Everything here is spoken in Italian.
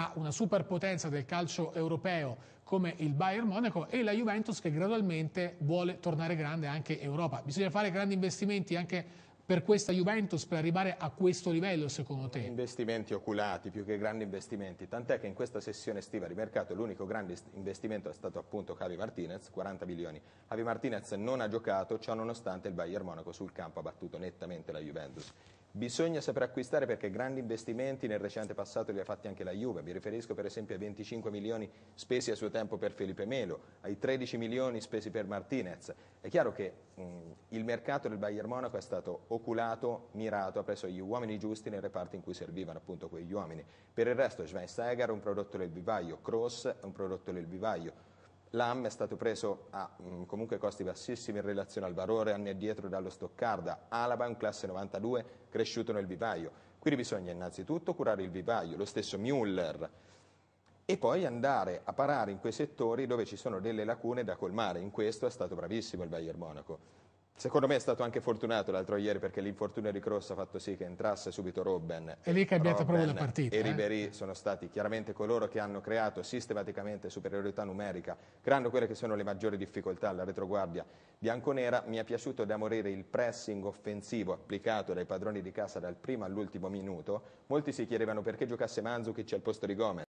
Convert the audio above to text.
a una superpotenza del calcio europeo come il Bayern Monaco e la Juventus che gradualmente vuole tornare grande anche in Europa. Bisogna fare grandi investimenti anche per questa Juventus per arrivare a questo livello secondo te? Investimenti oculati più che grandi investimenti, tant'è che in questa sessione estiva di mercato l'unico grande investimento è stato appunto Javi Martinez, 40 milioni. Javi Martinez non ha giocato, ciò nonostante il Bayern Monaco sul campo ha battuto nettamente la Juventus. Bisogna saper acquistare perché grandi investimenti nel recente passato li ha fatti anche la Juve, mi riferisco per esempio ai 25 milioni spesi a suo tempo per Felipe Melo, ai 13 milioni spesi per Martinez. È chiaro che mh, mm, il mercato del Bayern Monaco è stato oculato, mirato, ha preso gli uomini giusti nel reparto in cui servivano appunto quegli uomini. Per il resto Schweinsteiger è un prodotto del vivaio, Cross è un prodotto del vivaio, L'AM è stato preso a mh, mm, comunque costi bassissimi in relazione al valore anni addietro dallo Stoccarda. Alaba è un classe 92 cresciuto nel vivaio. Quindi bisogna innanzitutto curare il vivaio, lo stesso Müller, e poi andare a parare in quei settori dove ci sono delle lacune da colmare. In questo è stato bravissimo il Bayern Monaco. Secondo me è stato anche fortunato l'altro ieri perché l'infortunio di Cross ha fatto sì che entrasse subito Robben. È lì che è abbiata proprio la partita. E Ribery eh? sono stati chiaramente coloro che hanno creato sistematicamente superiorità numerica, creando quelle che sono le maggiori difficoltà alla retroguardia bianconera. Mi è piaciuto da morire il pressing offensivo applicato dai padroni di casa dal primo all'ultimo minuto. Molti si chiedevano perché giocasse Manzukic al posto di Gomez.